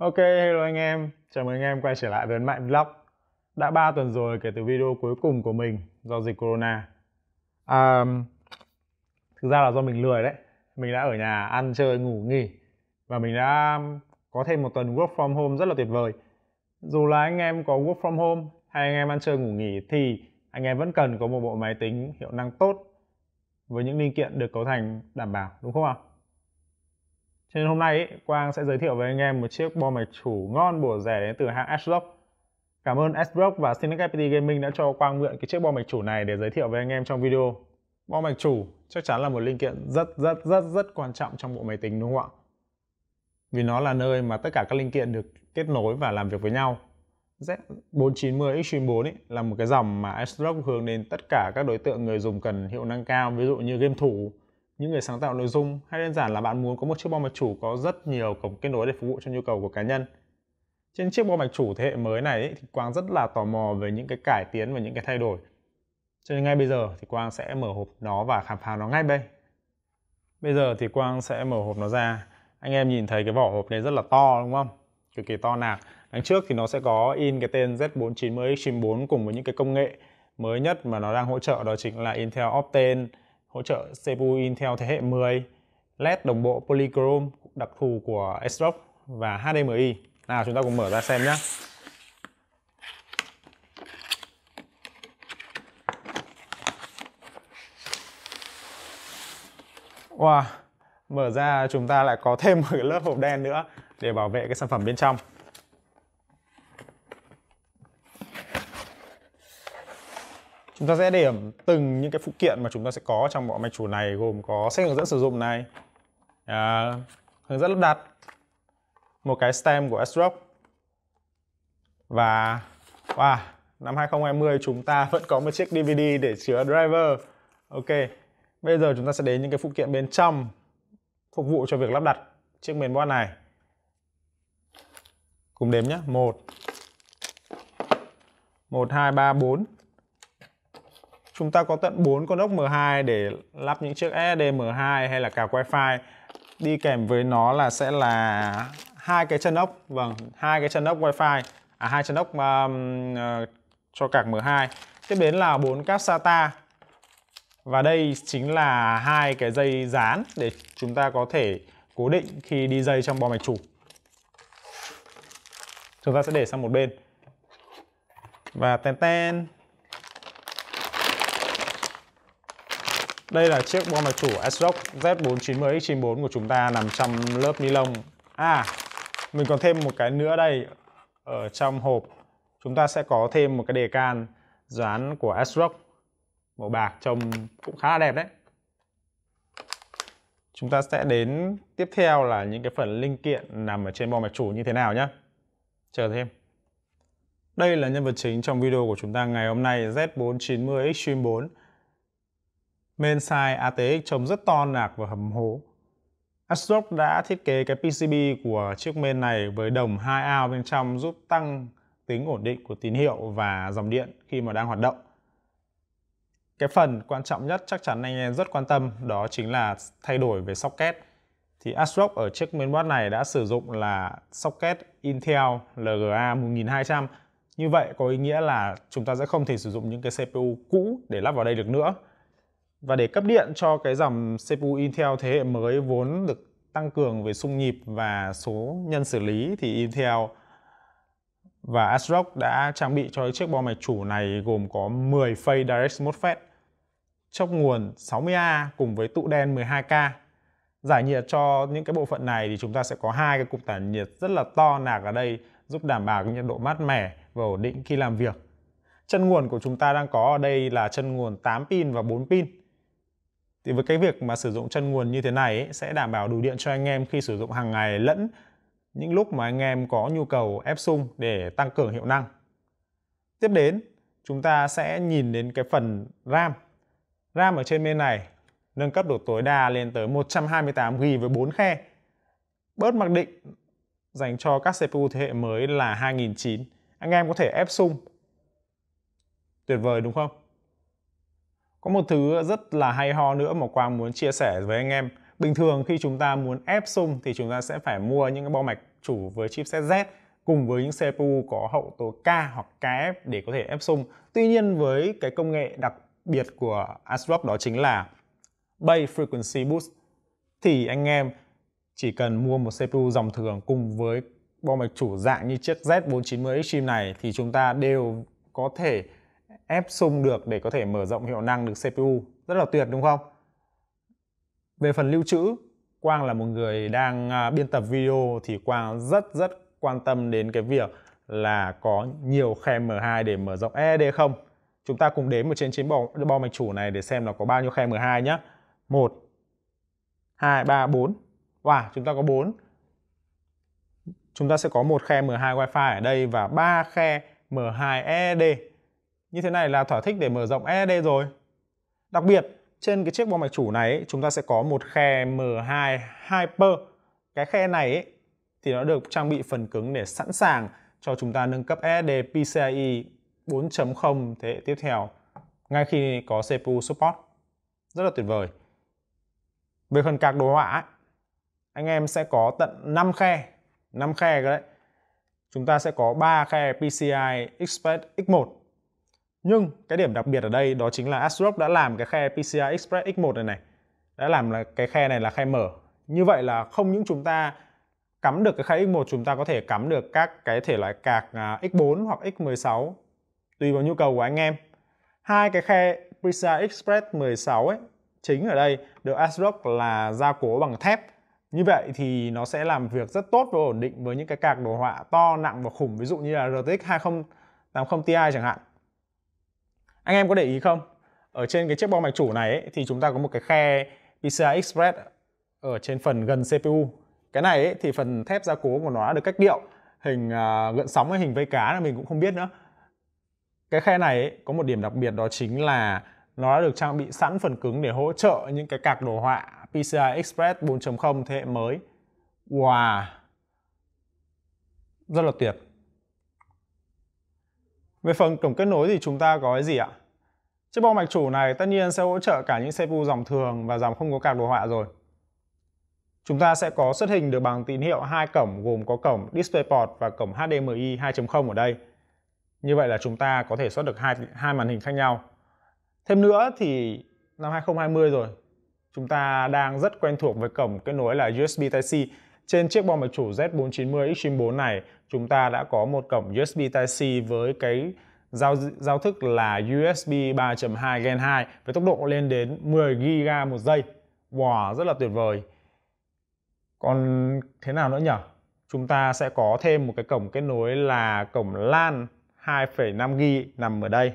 Ok, hello anh em, chào mừng anh em quay trở lại với Mạnh Vlog Đã 3 tuần rồi kể từ video cuối cùng của mình do dịch corona à, Thực ra là do mình lười đấy Mình đã ở nhà ăn chơi ngủ nghỉ Và mình đã có thêm một tuần work from home rất là tuyệt vời Dù là anh em có work from home hay anh em ăn chơi ngủ nghỉ Thì anh em vẫn cần có một bộ máy tính hiệu năng tốt Với những linh kiện được cấu thành đảm bảo đúng không ạ? À? Cho nên hôm nay ý, Quang sẽ giới thiệu với anh em một chiếc bo mạch chủ ngon bổ rẻ đến từ hãng Asrock. Cảm ơn Asrock và Cynic FPT Gaming đã cho Quang mượn cái chiếc bo mạch chủ này để giới thiệu với anh em trong video. Bo mạch chủ chắc chắn là một linh kiện rất rất rất rất quan trọng trong bộ máy tính đúng không ạ? Vì nó là nơi mà tất cả các linh kiện được kết nối và làm việc với nhau. Z490 Extreme 4 ý, là một cái dòng mà Asrock hướng đến tất cả các đối tượng người dùng cần hiệu năng cao, ví dụ như game thủ, những người sáng tạo nội dung hay đơn giản là bạn muốn có một chiếc bo mạch chủ có rất nhiều cổng kết nối để phục vụ cho nhu cầu của cá nhân. Trên chiếc bo mạch chủ thế hệ mới này thì Quang rất là tò mò về những cái cải tiến và những cái thay đổi. Cho nên ngay bây giờ thì Quang sẽ mở hộp nó và khám phá nó ngay đây. Bây giờ thì Quang sẽ mở hộp nó ra. Anh em nhìn thấy cái vỏ hộp này rất là to đúng không? Cực kỳ to nạc. Đằng trước thì nó sẽ có in cái tên z 490 x 4 cùng với những cái công nghệ mới nhất mà nó đang hỗ trợ đó chính là Intel Optane hỗ trợ CPU Intel thế hệ 10, LED đồng bộ polychrome đặc thù của Xbox và HDMI. Nào chúng ta cùng mở ra xem nhé. Wow, mở ra chúng ta lại có thêm một cái lớp hộp đen nữa để bảo vệ cái sản phẩm bên trong. chúng ta sẽ điểm từng những cái phụ kiện mà chúng ta sẽ có trong bộ mạch chủ này gồm có sách hướng dẫn sử dụng này à, hướng dẫn lắp đặt một cái stem của Asrock và wow, năm 2020 chúng ta vẫn có một chiếc DVD để chứa driver ok bây giờ chúng ta sẽ đến những cái phụ kiện bên trong phục vụ cho việc lắp đặt chiếc mền board này cùng đếm nhé một một hai ba bốn chúng ta có tận 4 con ốc M2 để lắp những chiếc SSD M2 hay là cào wifi đi kèm với nó là sẽ là hai cái chân ốc vâng hai cái chân ốc wifi à hai chân ốc um, uh, cho cạc M2 tiếp đến là bốn cáp SATA và đây chính là hai cái dây dán để chúng ta có thể cố định khi đi dây trong bo mạch chủ chúng ta sẽ để sang một bên và ten ten Đây là chiếc bomber chủ ASRock Z490X94 của chúng ta nằm trong lớp ni lông. À, mình còn thêm một cái nữa đây. Ở trong hộp chúng ta sẽ có thêm một cái đề can dán của ASRock màu bạc trông cũng khá là đẹp đấy. Chúng ta sẽ đến tiếp theo là những cái phần linh kiện nằm ở trên bomber chủ như thế nào nhé. Chờ thêm. Đây là nhân vật chính trong video của chúng ta ngày hôm nay z 490 x 4 main side ATX trông rất to nạc và hầm hố. Asrock đã thiết kế cái PCB của chiếc main này với đồng 2 ao bên trong giúp tăng tính ổn định của tín hiệu và dòng điện khi mà đang hoạt động. Cái phần quan trọng nhất chắc chắn anh em rất quan tâm đó chính là thay đổi về socket. Thì asrock ở chiếc mainboard này đã sử dụng là socket Intel LGA 1200. Như vậy có ý nghĩa là chúng ta sẽ không thể sử dụng những cái CPU cũ để lắp vào đây được nữa và để cấp điện cho cái dòng CPU Intel thế hệ mới vốn được tăng cường về xung nhịp và số nhân xử lý thì Intel và ASRock đã trang bị cho chiếc bo mạch chủ này gồm có 10 phay Direct MOSFET chốc nguồn 60A cùng với tụ đen 12K. Giải nhiệt cho những cái bộ phận này thì chúng ta sẽ có hai cái cục tản nhiệt rất là to nạc ở đây giúp đảm bảo cái nhiệt độ mát mẻ và ổn định khi làm việc. Chân nguồn của chúng ta đang có ở đây là chân nguồn 8 pin và 4 pin thì với cái việc mà sử dụng chân nguồn như thế này ấy, sẽ đảm bảo đủ điện cho anh em khi sử dụng hàng ngày lẫn những lúc mà anh em có nhu cầu ép sung để tăng cường hiệu năng. Tiếp đến, chúng ta sẽ nhìn đến cái phần RAM. RAM ở trên bên này nâng cấp được tối đa lên tới 128 g với 4 khe. Bớt mặc định dành cho các CPU thế hệ mới là 2009. Anh em có thể ép sung. Tuyệt vời đúng không? Có một thứ rất là hay ho nữa mà Quang muốn chia sẻ với anh em. Bình thường khi chúng ta muốn ép sung thì chúng ta sẽ phải mua những cái bo mạch chủ với chipset Z cùng với những CPU có hậu tố K hoặc KF để có thể ép sung. Tuy nhiên với cái công nghệ đặc biệt của ASRock đó chính là Bay Frequency Boost thì anh em chỉ cần mua một CPU dòng thường cùng với bo mạch chủ dạng như chiếc Z490 Extreme này thì chúng ta đều có thể ép xung được để có thể mở rộng hiệu năng được CPU. Rất là tuyệt đúng không? Về phần lưu trữ, Quang là một người đang à, biên tập video thì Quang rất rất quan tâm đến cái việc là có nhiều khe M2 để mở rộng SSD e không. Chúng ta cùng đếm một trên chín bo, bo mạch chủ này để xem là có bao nhiêu khe M2 nhé. 1, 2, 3, 4. Wow, chúng ta có 4. Chúng ta sẽ có một khe M2 Wi-Fi ở đây và ba khe M2 SSD. Như thế này là thỏa thích để mở rộng ed rồi. Đặc biệt, trên cái chiếc bo mạch chủ này chúng ta sẽ có một khe M2 Hyper. Cái khe này thì nó được trang bị phần cứng để sẵn sàng cho chúng ta nâng cấp SSD PCIe 4.0 thế hệ tiếp theo ngay khi có CPU support. Rất là tuyệt vời. Về phần cạc đồ họa, anh em sẽ có tận 5 khe, 5 khe đấy. Chúng ta sẽ có 3 khe PCI Express X1 nhưng cái điểm đặc biệt ở đây đó chính là ASRock đã làm cái khe PCI Express X1 này này. Đã làm là cái khe này là khe mở. Như vậy là không những chúng ta cắm được cái khe X1 chúng ta có thể cắm được các cái thể loại cạc à, X4 hoặc X16 tùy vào nhu cầu của anh em. Hai cái khe PCI Express 16 ấy chính ở đây được ASRock là gia cố bằng thép. Như vậy thì nó sẽ làm việc rất tốt và ổn định với những cái cạc đồ họa to, nặng và khủng ví dụ như là RTX 2080 Ti chẳng hạn anh em có để ý không ở trên cái chiếc bo mạch chủ này ấy, thì chúng ta có một cái khe PCI Express ở trên phần gần CPU cái này ấy, thì phần thép gia cố của nó được cách điệu hình uh, gợn sóng hay hình vây cá là mình cũng không biết nữa cái khe này ấy, có một điểm đặc biệt đó chính là nó đã được trang bị sẵn phần cứng để hỗ trợ những cái cạc đồ họa PCI Express 4.0 thế hệ mới. Wow! Rất là tuyệt. Về phần cổng kết nối thì chúng ta có cái gì ạ? Chiếc bo mạch chủ này tất nhiên sẽ hỗ trợ cả những CPU dòng thường và dòng không có card đồ họa rồi. Chúng ta sẽ có xuất hình được bằng tín hiệu hai cổng gồm có cổng DisplayPort và cổng HDMI 2.0 ở đây. Như vậy là chúng ta có thể xuất được hai hai màn hình khác nhau. Thêm nữa thì năm 2020 rồi, chúng ta đang rất quen thuộc với cổng kết nối là USB Type-C trên chiếc bom mạch chủ Z490 Extreme 4 này, chúng ta đã có một cổng USB Type-C với cái giao, giao thức là USB 3.2 Gen 2 với tốc độ lên đến 10 GB một giây. Wow, rất là tuyệt vời. Còn thế nào nữa nhỉ? Chúng ta sẽ có thêm một cái cổng kết nối là cổng LAN 2.5 GB nằm ở đây.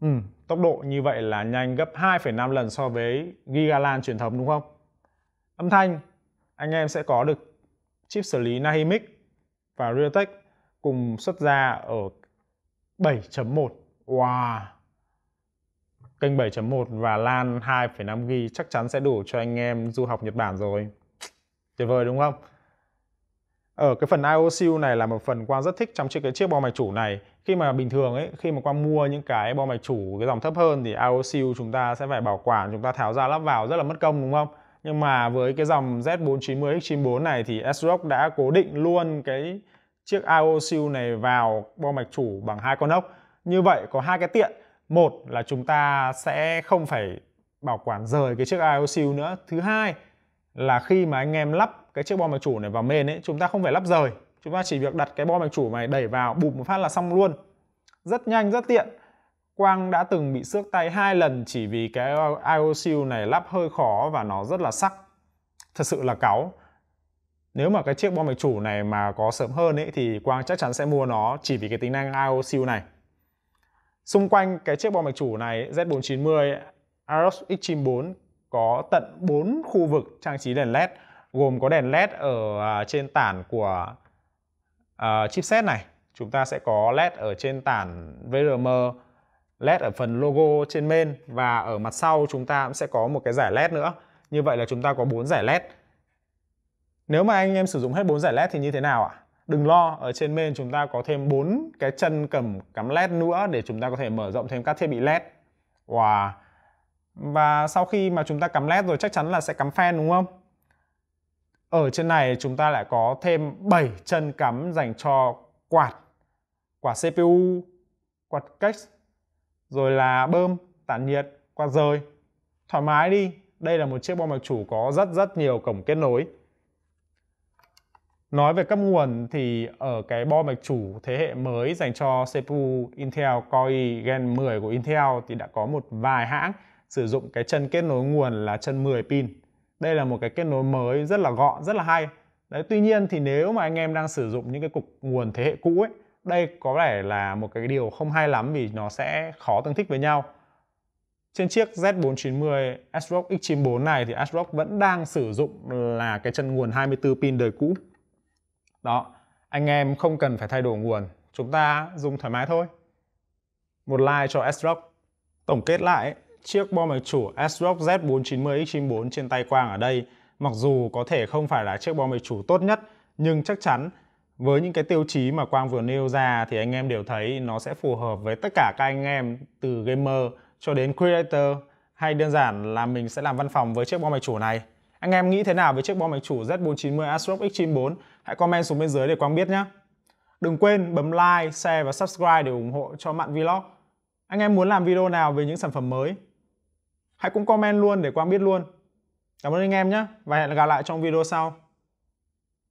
Ừ, tốc độ như vậy là nhanh gấp 2.5 lần so với GigaLAN truyền thống đúng không? âm thanh anh em sẽ có được chip xử lý Nahimic và Realtek cùng xuất ra ở 7.1 wow kênh 7.1 và LAN 2 5 g chắc chắn sẽ đủ cho anh em du học Nhật Bản rồi tuyệt vời đúng không ở ờ, cái phần IOCU này là một phần Quang rất thích trong chiếc cái chiếc bo mạch chủ này khi mà bình thường ấy khi mà Quang mua những cái bo mạch chủ cái dòng thấp hơn thì IOCU chúng ta sẽ phải bảo quản chúng ta tháo ra lắp vào rất là mất công đúng không nhưng mà với cái dòng Z490X94 này thì ASRock đã cố định luôn cái chiếc IO siêu này vào bo mạch chủ bằng hai con ốc như vậy có hai cái tiện một là chúng ta sẽ không phải bảo quản rời cái chiếc IO siêu nữa thứ hai là khi mà anh em lắp cái chiếc bo mạch chủ này vào main ấy chúng ta không phải lắp rời chúng ta chỉ việc đặt cái bo mạch chủ này đẩy vào bụp một phát là xong luôn rất nhanh rất tiện Quang đã từng bị xước tay hai lần chỉ vì cái IOCU này lắp hơi khó và nó rất là sắc. Thật sự là cáu. Nếu mà cái chiếc bom mạch chủ này mà có sớm hơn ấy thì Quang chắc chắn sẽ mua nó chỉ vì cái tính năng IOCU này. Xung quanh cái chiếc bom mạch chủ này Z490 Aros X94 có tận 4 khu vực trang trí đèn LED gồm có đèn LED ở à, trên tản của uh, chipset này. Chúng ta sẽ có LED ở trên tản VRM led ở phần logo trên main và ở mặt sau chúng ta cũng sẽ có một cái giải led nữa như vậy là chúng ta có bốn giải led nếu mà anh em sử dụng hết bốn giải led thì như thế nào ạ đừng lo ở trên main chúng ta có thêm bốn cái chân cầm cắm led nữa để chúng ta có thể mở rộng thêm các thiết bị led wow. và sau khi mà chúng ta cắm led rồi chắc chắn là sẽ cắm fan đúng không ở trên này chúng ta lại có thêm 7 chân cắm dành cho quạt, quạt CPU, quạt cách rồi là bơm tản nhiệt quạt rời thoải mái đi đây là một chiếc bo mạch chủ có rất rất nhiều cổng kết nối Nói về cấp nguồn thì ở cái bo mạch chủ thế hệ mới dành cho CPU Intel Core i Gen 10 của Intel thì đã có một vài hãng sử dụng cái chân kết nối nguồn là chân 10 pin. Đây là một cái kết nối mới rất là gọn, rất là hay. Đấy, tuy nhiên thì nếu mà anh em đang sử dụng những cái cục nguồn thế hệ cũ ấy đây có vẻ là một cái điều không hay lắm vì nó sẽ khó tương thích với nhau trên chiếc Z490 ASRock X94 này thì ASRock vẫn đang sử dụng là cái chân nguồn 24 pin đời cũ đó anh em không cần phải thay đổi nguồn chúng ta dùng thoải mái thôi một like cho ASRock tổng kết lại chiếc bom mạch chủ ASRock Z490 X94 trên tay Quang ở đây mặc dù có thể không phải là chiếc bom mạch chủ tốt nhất nhưng chắc chắn với những cái tiêu chí mà Quang vừa nêu ra thì anh em đều thấy nó sẽ phù hợp với tất cả các anh em từ gamer cho đến creator hay đơn giản là mình sẽ làm văn phòng với chiếc bom mạch chủ này. Anh em nghĩ thế nào về chiếc bom mạch chủ Z490 Astrox X94? Hãy comment xuống bên dưới để Quang biết nhé. Đừng quên bấm like, share và subscribe để ủng hộ cho Mạn Vlog. Anh em muốn làm video nào về những sản phẩm mới? Hãy cũng comment luôn để Quang biết luôn. Cảm ơn anh em nhé và hẹn gặp lại trong video sau.